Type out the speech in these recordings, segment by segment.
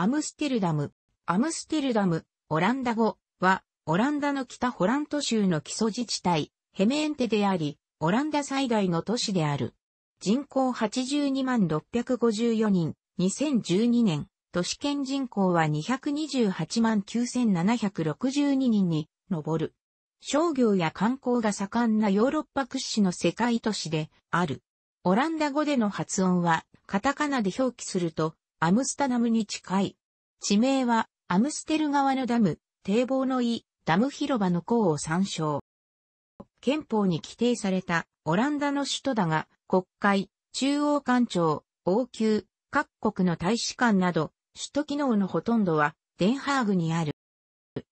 アムステルダム。アムステルダム、オランダ語は、オランダの北ホラント州の基礎自治体、ヘメエンテであり、オランダ最大の都市である。人口82万654人、2012年、都市圏人口は228万9762人に上る。商業や観光が盛んなヨーロッパ屈指の世界都市である。オランダ語での発音は、カタカナで表記すると、アムスタダムに近い。地名は、アムステル川のダム、堤防の井、ダム広場の項を参照。憲法に規定されたオランダの首都だが、国会、中央官庁、王宮、各国の大使館など、首都機能のほとんどはデンハーグにある。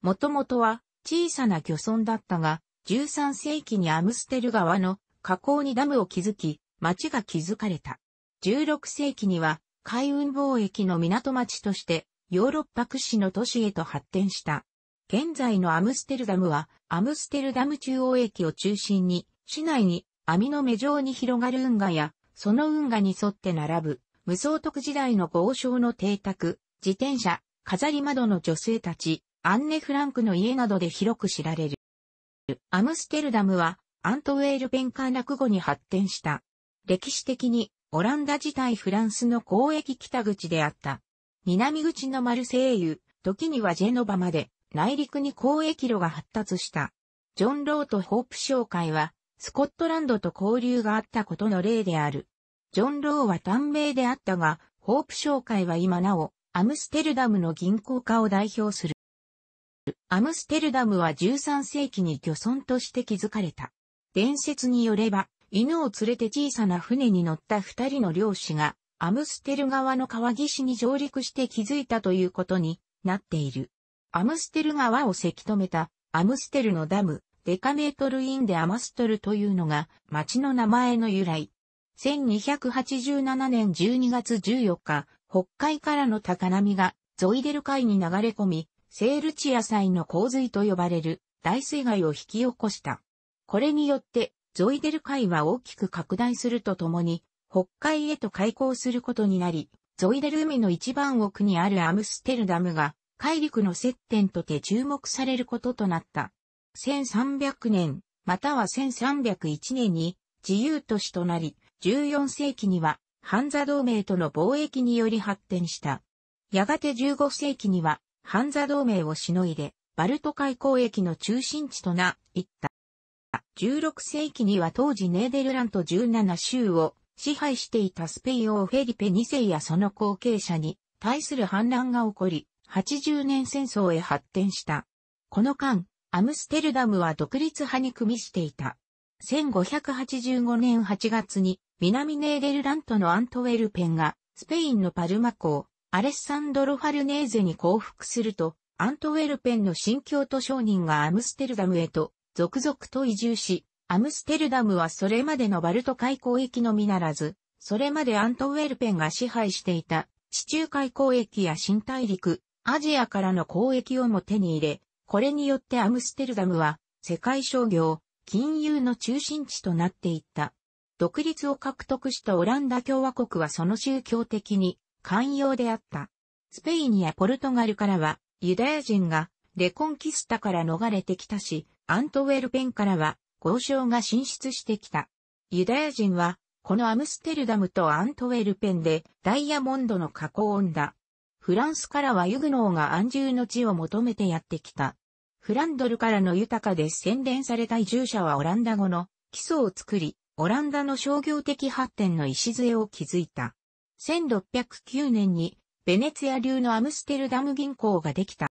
もともとは小さな漁村だったが、13世紀にアムステル川の河口にダムを築き、町が築かれた。16世紀には海運貿易の港町としてヨーロッパ屈指の都市へと発展した。現在のアムステルダムはアムステルダム中央駅を中心に市内に網の目状に広がる運河やその運河に沿って並ぶ無双徳時代の豪商の邸宅、自転車、飾り窓の女性たち、アンネ・フランクの家などで広く知られる。アムステルダムはアントウェールベンカー落語に発展した。歴史的にオランダ自体フランスの交易北口であった。南口のマルセイユ、時にはジェノバまで内陸に交易路が発達した。ジョン・ローとホープ商会は、スコットランドと交流があったことの例である。ジョン・ローは短命であったが、ホープ商会は今なお、アムステルダムの銀行家を代表する。アムステルダムは13世紀に漁村として築かれた。伝説によれば、犬を連れて小さな船に乗った二人の漁師が、アムステル川の川岸に上陸して気づいたということになっている。アムステル川をせき止めた、アムステルのダム、デカメートルインデアマストルというのが、町の名前の由来。1287年12月14日、北海からの高波が、ゾイデル海に流れ込み、セールチア祭の洪水と呼ばれる大水害を引き起こした。これによってゾイデル海は大きく拡大するとともに、北海へと開港することになり、ゾイデル海の一番奥にあるアムステルダムが、海陸の接点とて注目されることとなった。1300年、または1301年に自由都市となり、14世紀にはハンザ同盟との貿易により発展した。やがて15世紀にはハンザ同盟をしのいで、バルト海交易の中心地とな、いった。16世紀には当時ネーデルラント17州を支配していたスペイン王フェリペ2世やその後継者に対する反乱が起こり、80年戦争へ発展した。この間、アムステルダムは独立派に組みしていた。1585年8月に南ネーデルラントのアントウェルペンがスペインのパルマ港、アレッサンドロ・ファルネーゼに降伏すると、アントウェルペンの新教と商人がアムステルダムへと続々と移住し、アムステルダムはそれまでのバルト海交易のみならず、それまでアントウェルペンが支配していた地中海交易や新大陸、アジアからの交易をも手に入れ、これによってアムステルダムは世界商業、金融の中心地となっていった。独立を獲得したオランダ共和国はその宗教的に寛容であった。スペインやポルトガルからはユダヤ人がレコンキスタから逃れてきたし、アントウェルペンからは交渉が進出してきた。ユダヤ人は、このアムステルダムとアントウェルペンでダイヤモンドの加工を生んだ。フランスからはユグノーが安住の地を求めてやってきた。フランドルからの豊かで洗練された移住者はオランダ語の基礎を作り、オランダの商業的発展の礎を築いた。1609年にベネツィア流のアムステルダム銀行ができた。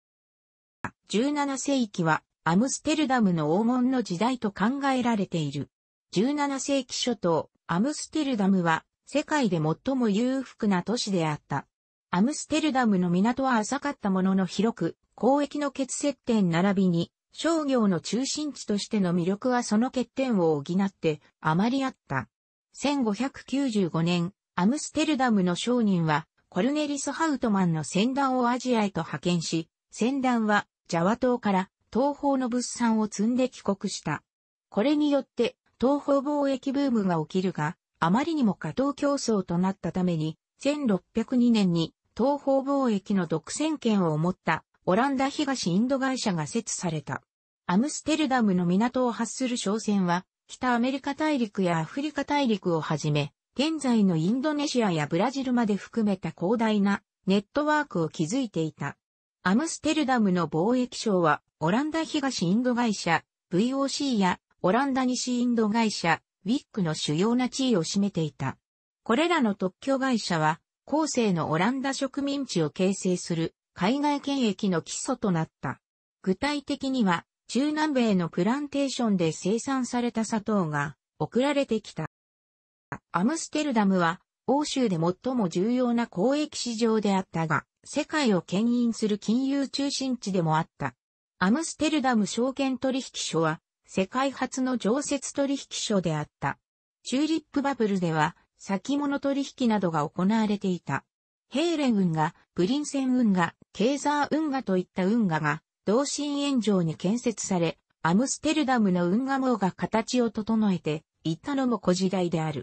17世紀はアムステルダムの黄門の時代と考えられている。17世紀初頭、アムステルダムは世界で最も裕福な都市であった。アムステルダムの港は浅かったものの広く、交易の欠接点並びに、商業の中心地としての魅力はその欠点を補って余りあった。1595年、アムステルダムの商人は、コルネリス・ハウトマンの船団をアジアへと派遣し、船団はジャワ島から東方の物産を積んで帰国した。これによって、東方貿易ブームが起きるが、あまりにも過当競争となったために、1602年に東方貿易の独占権を持ったオランダ東インド会社が設された。アムステルダムの港を発する商船は、北アメリカ大陸やアフリカ大陸をはじめ、現在のインドネシアやブラジルまで含めた広大なネットワークを築いていた。アムステルダムの貿易省は、オランダ東インド会社、VOC や、オランダ西インド会社、ウィックの主要な地位を占めていた。これらの特許会社は、後世のオランダ植民地を形成する海外権益の基礎となった。具体的には、中南米のプランテーションで生産された砂糖が送られてきた。アムステルダムは、欧州で最も重要な交易市場であったが、世界を牽引する金融中心地でもあった。アムステルダム証券取引所は、世界初の常設取引所であった。チューリップバブルでは、先物取引などが行われていた。ヘーレン運河、プリンセン運河、ケーザー運河といった運河が、同心円状に建設され、アムステルダムの運河網が形を整えて、いったのも古時代である。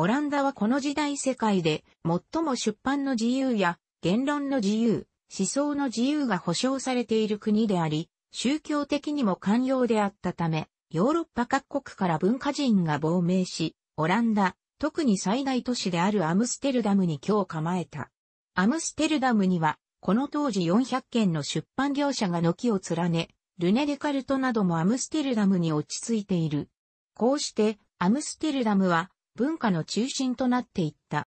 オランダはこの時代世界で最も出版の自由や言論の自由、思想の自由が保障されている国であり、宗教的にも寛容であったため、ヨーロッパ各国から文化人が亡命し、オランダ、特に最大都市であるアムステルダムに今日構えた。アムステルダムには、この当時400件の出版業者が軒を連ね、ルネ・デカルトなどもアムステルダムに落ち着いている。こうして、アムステルダムは、文化の中心となっていった。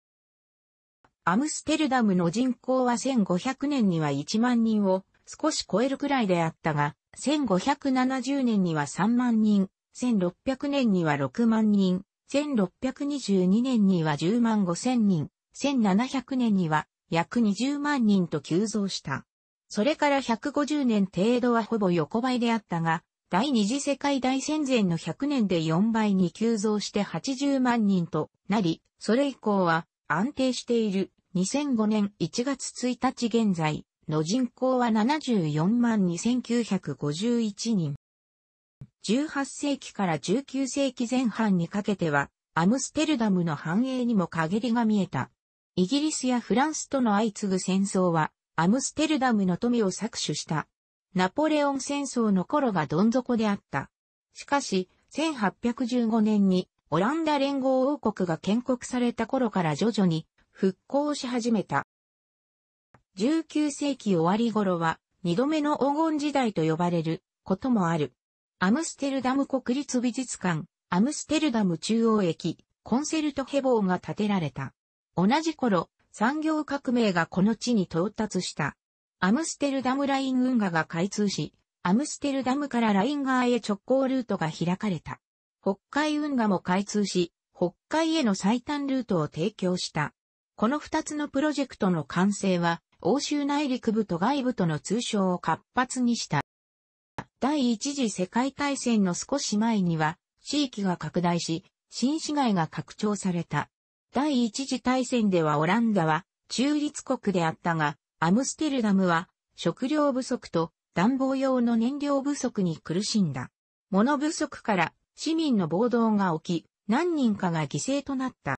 アムステルダムの人口は1500年には1万人を少し超えるくらいであったが、1570年には3万人、1600年には6万人、1622年には10万5 0 0 0人、1700年には約20万人と急増した。それから150年程度はほぼ横ばいであったが、第二次世界大戦前の100年で4倍に急増して80万人となり、それ以降は安定している2005年1月1日現在の人口は74万2951人。18世紀から19世紀前半にかけてはアムステルダムの繁栄にも陰りが見えた。イギリスやフランスとの相次ぐ戦争はアムステルダムの富を搾取した。ナポレオン戦争の頃がどん底であった。しかし、1815年にオランダ連合王国が建国された頃から徐々に復興し始めた。19世紀終わり頃は二度目の黄金時代と呼ばれることもある。アムステルダム国立美術館、アムステルダム中央駅、コンセルトヘボーが建てられた。同じ頃、産業革命がこの地に到達した。アムステルダムライン運河が開通し、アムステルダムからライン側へ直行ルートが開かれた。北海運河も開通し、北海への最短ルートを提供した。この二つのプロジェクトの完成は、欧州内陸部と外部との通称を活発にした。第一次世界大戦の少し前には、地域が拡大し、新市街が拡張された。第一次大戦ではオランダは中立国であったが、アムステルダムは食料不足と暖房用の燃料不足に苦しんだ。物不足から市民の暴動が起き、何人かが犠牲となった。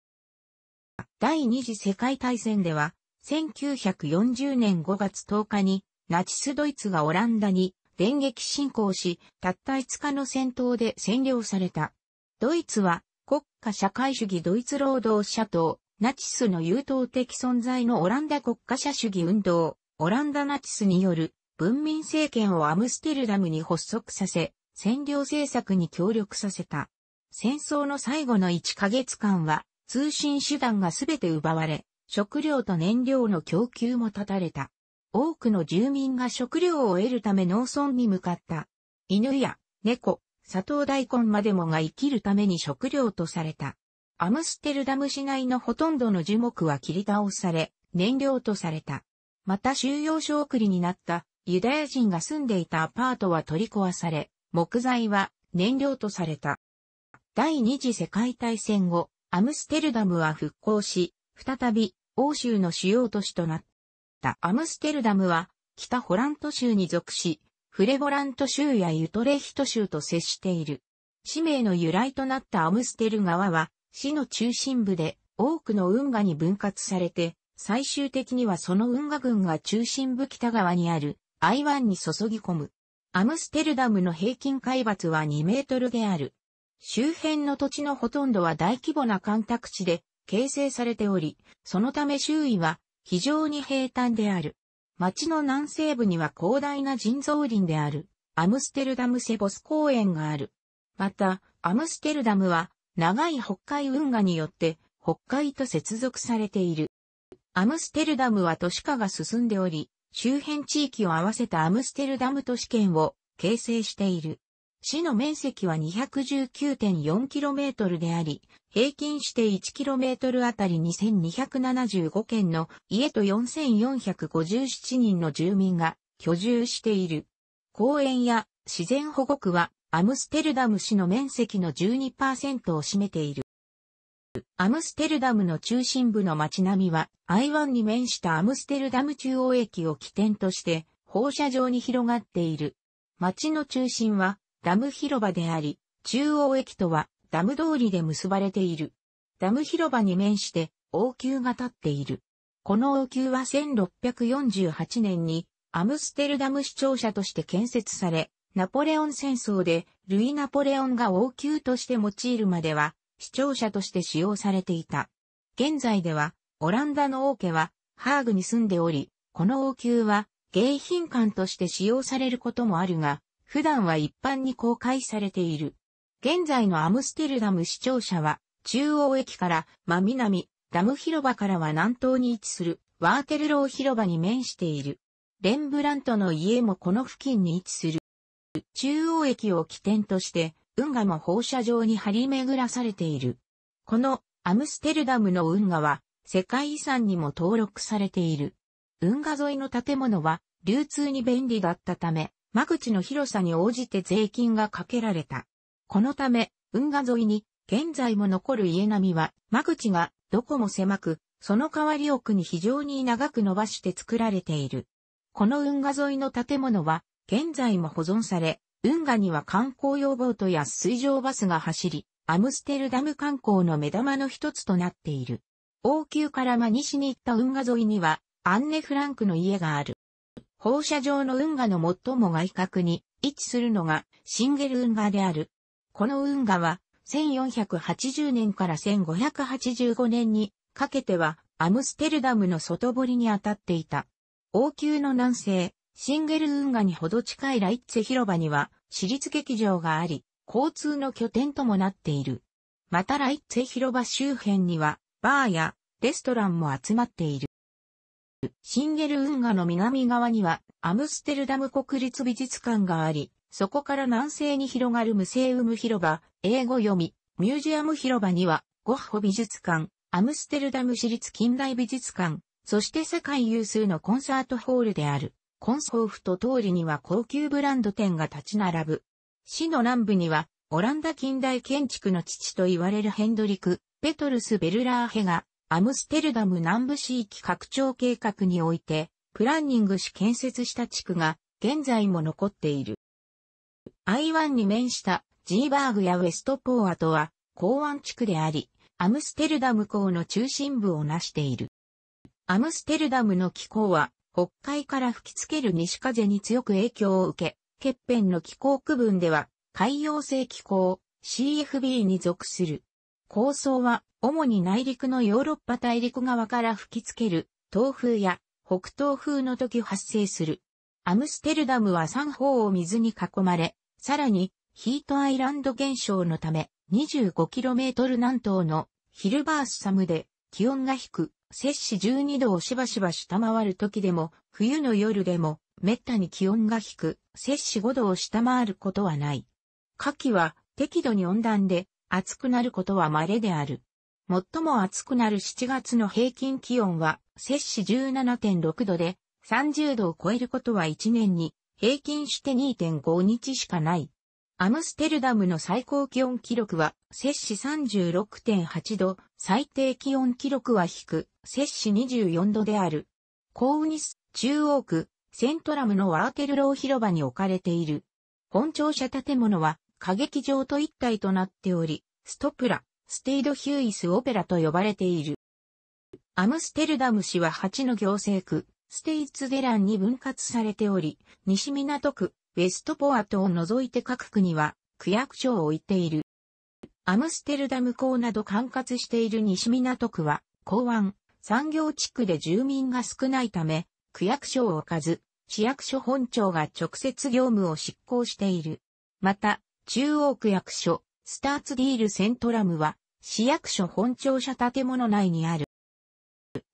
第二次世界大戦では、1940年5月10日にナチスドイツがオランダに電撃侵攻し、たった5日の戦闘で占領された。ドイツは国家社会主義ドイツ労働者党ナチスの優等的存在のオランダ国家社主義運動、オランダナチスによる文民政権をアムステルダムに発足させ、占領政策に協力させた。戦争の最後の1ヶ月間は、通信手段がすべて奪われ、食料と燃料の供給も断たれた。多くの住民が食料を得るため農村に向かった。犬や猫、砂糖大根までもが生きるために食料とされた。アムステルダム市内のほとんどの樹木は切り倒され、燃料とされた。また収容所送りになったユダヤ人が住んでいたアパートは取り壊され、木材は燃料とされた。第二次世界大戦後、アムステルダムは復興し、再び欧州の主要都市となった。アムステルダムは北ホラント州に属し、フレボラント州やユトレヒト州と接している。市名の由来となったアムステル川は、市の中心部で多くの運河に分割されて、最終的にはその運河群が中心部北側にある I1 に注ぎ込む。アムステルダムの平均海抜は2メートルである。周辺の土地のほとんどは大規模な干拓地で形成されており、そのため周囲は非常に平坦である。町の南西部には広大な人造林である、アムステルダムセボス公園がある。また、アムステルダムは長い北海運河によって北海と接続されている。アムステルダムは都市化が進んでおり、周辺地域を合わせたアムステルダム都市圏を形成している。市の面積は 219.4km であり、平均して 1km あたり2275件の家と4457人の住民が居住している。公園や自然保護区はアムステルダム市の面積の12%を占めている。アムステルダムの中心部の街並みは、ワンに面したアムステルダム中央駅を起点として、放射状に広がっている。街の中心は、ダム広場であり、中央駅とは、ダム通りで結ばれている。ダム広場に面して、王宮が建っている。この王宮は1648年に、アムステルダム市庁舎として建設され、ナポレオン戦争で、ルイ・ナポレオンが王宮として用いるまでは、視聴者として使用されていた。現在では、オランダの王家は、ハーグに住んでおり、この王宮は、迎賓館として使用されることもあるが、普段は一般に公開されている。現在のアムステルダム市庁舎は、中央駅から真南、ダム広場からは南東に位置する、ワーテルロー広場に面している。レンブラントの家もこの付近に位置する。中央駅を起点として、運河も放射状に張り巡らされている。このアムステルダムの運河は世界遺産にも登録されている。運河沿いの建物は流通に便利だったため、間口の広さに応じて税金がかけられた。このため、運河沿いに現在も残る家並みは、間口がどこも狭く、その代わり奥に非常に長く伸ばして作られている。この運河沿いの建物は、現在も保存され、運河には観光用ボートや水上バスが走り、アムステルダム観光の目玉の一つとなっている。王宮から真西に行った運河沿いには、アンネ・フランクの家がある。放射状の運河の最も外角に位置するのがシンゲル運河である。この運河は1480年から1585年にかけてはアムステルダムの外堀にあたっていた。王宮の南西、シンゲル運河にほど近いライッツェ広場には、私立劇場があり、交通の拠点ともなっている。またライッツェ広場周辺には、バーやレストランも集まっている。シンゲル運河の南側には、アムステルダム国立美術館があり、そこから南西に広がるムセウム広場、英語読み、ミュージアム広場には、ゴッホ美術館、アムステルダム市立近代美術館、そして世界有数のコンサートホールである。コンソーフト通りには高級ブランド店が立ち並ぶ。市の南部には、オランダ近代建築の父と言われるヘンドリク、ペトルス・ベルラーヘが、アムステルダム南部地域拡張計画において、プランニングし建設した地区が、現在も残っている。I1 に面したジーバーグやウェストポーアとは、港湾地区であり、アムステルダム港の中心部を成している。アムステルダムの気候は、北海から吹きつける西風に強く影響を受け、欠片の気候区分では、海洋性気候、CFB に属する。構想は、主に内陸のヨーロッパ大陸側から吹きつける、東風や北東風の時発生する。アムステルダムは三方を水に囲まれ、さらに、ヒートアイランド現象のため、25km 南東のヒルバースサムで気温が低く、摂氏12度をしばしば下回る時でも、冬の夜でも、滅多に気温が低く、摂氏5度を下回ることはない。夏季は適度に温暖で、暑くなることは稀である。最も暑くなる7月の平均気温は、摂氏17.6度で、30度を超えることは1年に、平均して2.5日しかない。アムステルダムの最高気温記録は、摂氏36.8度、最低気温記録は低、摂氏24度である。コーウニス、中央区、セントラムのワーテルロー広場に置かれている。本庁舎建物は、歌劇場と一体となっており、ストプラ、ステイドヒューイスオペラと呼ばれている。アムステルダム市は8の行政区、ステイツデランに分割されており、西港区、ウェストポアトを除いて各区には区役所を置いている。アムステルダム港など管轄している西港区は、港湾、産業地区で住民が少ないため、区役所を置かず、市役所本庁が直接業務を執行している。また、中央区役所、スターツディールセントラムは、市役所本庁舎建物内にある。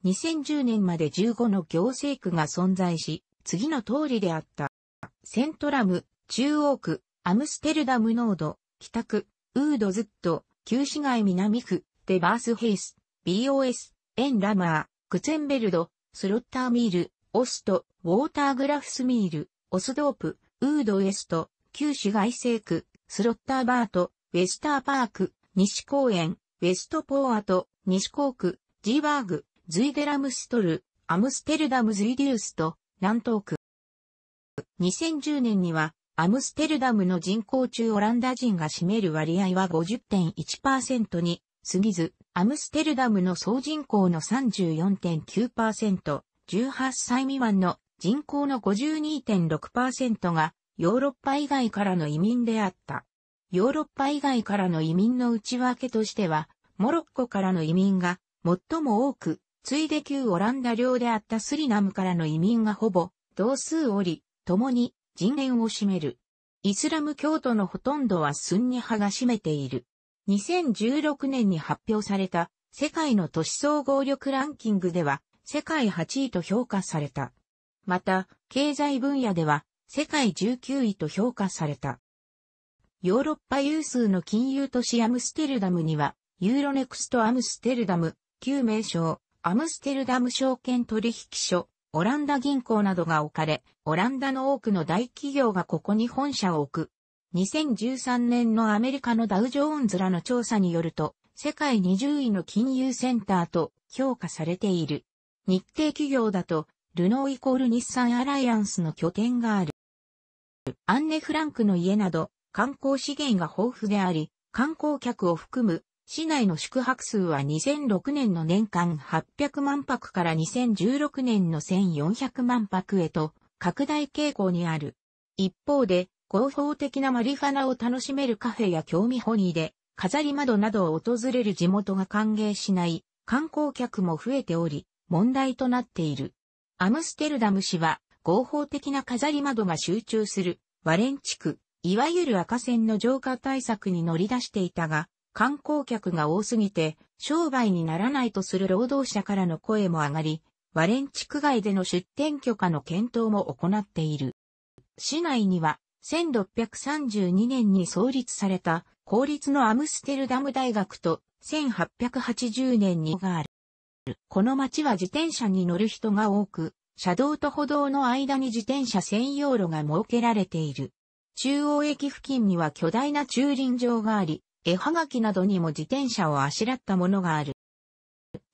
2010年まで15の行政区が存在し、次の通りであった。セントラム、中央区、アムステルダムノード、北区、ウードズット、旧市街南区、デバースヘイス、BOS、エンラマー、クツェンベルド、スロッターミール、オスト、ウォーターグラフスミール、オスドープ、ウードウエスト、旧市街西区、スロッターバート、ウェスターパーク、西公園、ウェストポーアト、西港区、ジーバーグ、ズイデラムストル、アムステルダムズイデュースと、南東区。2010年には、アムステルダムの人口中オランダ人が占める割合は50.1%に過ぎず、アムステルダムの総人口の34.9%、18歳未満の人口の52.6%がヨーロッパ以外からの移民であった。ヨーロッパ以外からの移民の内訳としては、モロッコからの移民が最も多く、ついで旧オランダ領であったスリナムからの移民がほぼ同数おり、共に人間を占める。イスラム教徒のほとんどはスンニ派が占めている。2016年に発表された世界の都市総合力ランキングでは世界8位と評価された。また、経済分野では世界19位と評価された。ヨーロッパ有数の金融都市アムステルダムには、ユーロネクストアムステルダム、旧名称、アムステルダム証券取引所、オランダ銀行などが置かれ、オランダの多くの大企業がここに本社を置く。2013年のアメリカのダウジョーンズらの調査によると、世界20位の金融センターと評価されている。日系企業だと、ルノーイコール日産アライアンスの拠点がある。アンネ・フランクの家など、観光資源が豊富であり、観光客を含む市内の宿泊数は2006年の年間800万泊から2016年の1400万泊へと拡大傾向にある。一方で、合法的なマリファナを楽しめるカフェや興味本位で、飾り窓などを訪れる地元が歓迎しない観光客も増えており、問題となっている。アムステルダム市は合法的な飾り窓が集中するワレン地区、いわゆる赤線の浄化対策に乗り出していたが、観光客が多すぎて商売にならないとする労働者からの声も上がり、ワレン地区外での出店許可の検討も行っている。市内には1632年に創立された公立のアムステルダム大学と1880年にがある。この町は自転車に乗る人が多く、車道と歩道の間に自転車専用路が設けられている。中央駅付近には巨大な駐輪場があり、絵はがきなどにも自転車をあしらったものがある。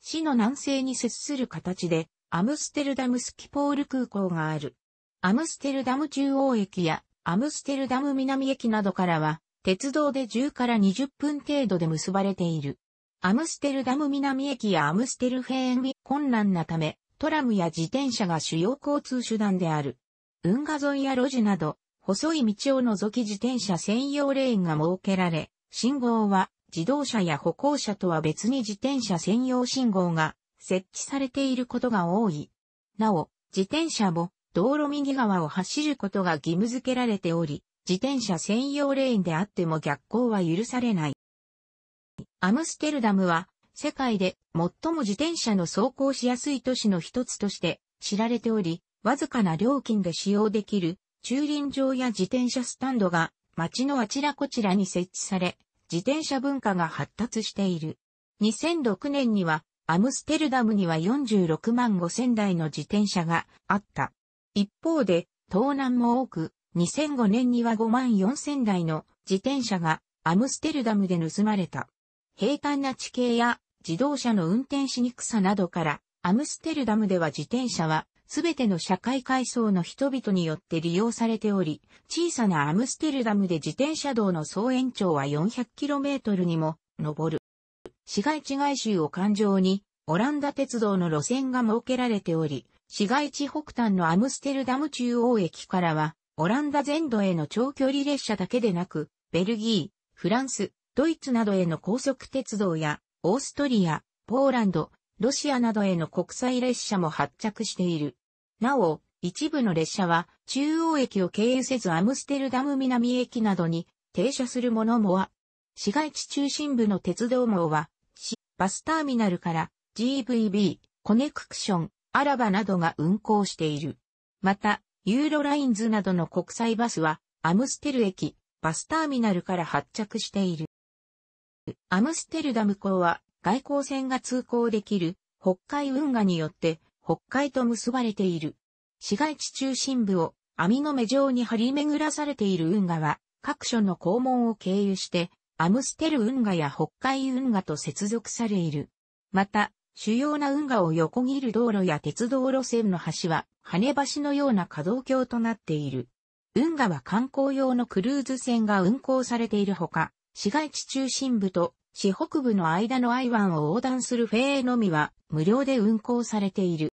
市の南西に接する形で、アムステルダムスキポール空港がある。アムステルダム中央駅やアムステルダム南駅などからは、鉄道で10から20分程度で結ばれている。アムステルダム南駅やアムステルフェーンビ困難なため、トラムや自転車が主要交通手段である。運河沿いや路地など、細い道を除き自転車専用レーンが設けられ、信号は自動車や歩行者とは別に自転車専用信号が設置されていることが多い。なお、自転車も道路右側を走ることが義務付けられており、自転車専用レーンであっても逆行は許されない。アムステルダムは世界で最も自転車の走行しやすい都市の一つとして知られており、わずかな料金で使用できる駐輪場や自転車スタンドが街のあちらこちらに設置され、自転車文化が発達している。2006年には、アムステルダムには46万5千台の自転車があった。一方で、盗難も多く、2005年には5万4千台の自転車がアムステルダムで盗まれた。平坦な地形や自動車の運転しにくさなどから、アムステルダムでは自転車はすべての社会階層の人々によって利用されており、小さなアムステルダムで自転車道の総延長は 400km にも上る。市街地外周を環状に、オランダ鉄道の路線が設けられており、市街地北端のアムステルダム中央駅からは、オランダ全土への長距離列車だけでなく、ベルギー、フランス、ドイツなどへの高速鉄道や、オーストリア、ポーランド、ロシアなどへの国際列車も発着している。なお、一部の列車は中央駅を経由せずアムステルダム南駅などに停車するものもあ、市街地中心部の鉄道網は、市、バスターミナルから GVB、コネクション、アラバなどが運行している。また、ユーロラインズなどの国際バスは、アムステル駅、バスターミナルから発着している。アムステルダム港は、外交船が通行できる北海運河によって北海と結ばれている。市街地中心部を網の目状に張り巡らされている運河は各所の肛門を経由してアムステル運河や北海運河と接続されいる。また、主要な運河を横切る道路や鉄道路線の橋は羽橋のような可動橋となっている。運河は観光用のクルーズ船が運航されているほか、市街地中心部と市北部の間の I1 を横断するフェーのみは無料で運行されている。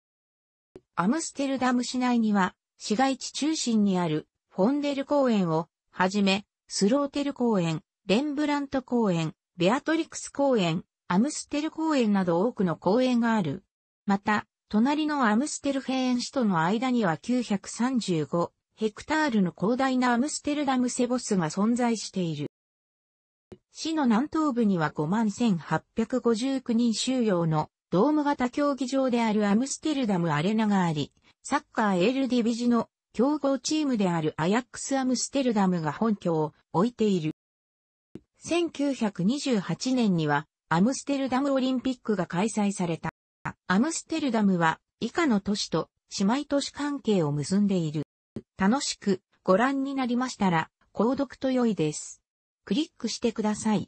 アムステルダム市内には市街地中心にあるフォンデル公園をはじめスローテル公園、レンブラント公園、ベアトリクス公園、アムステル公園など多くの公園がある。また、隣のアムステルフェーン市との間には935ヘクタールの広大なアムステルダムセボスが存在している。市の南東部には51,859人収容のドーム型競技場であるアムステルダムアレナがあり、サッカーエルディビジの競合チームであるアヤックスアムステルダムが本拠を置いている。1928年にはアムステルダムオリンピックが開催された。アムステルダムは以下の都市と姉妹都市関係を結んでいる。楽しくご覧になりましたら、購読と良いです。クリックしてください。